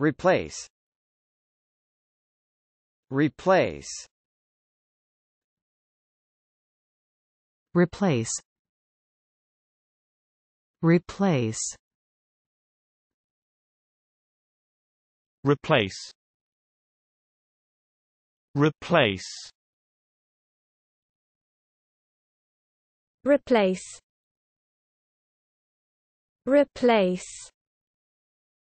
Replace Replace Replace Replace Replace Replace Replace Replace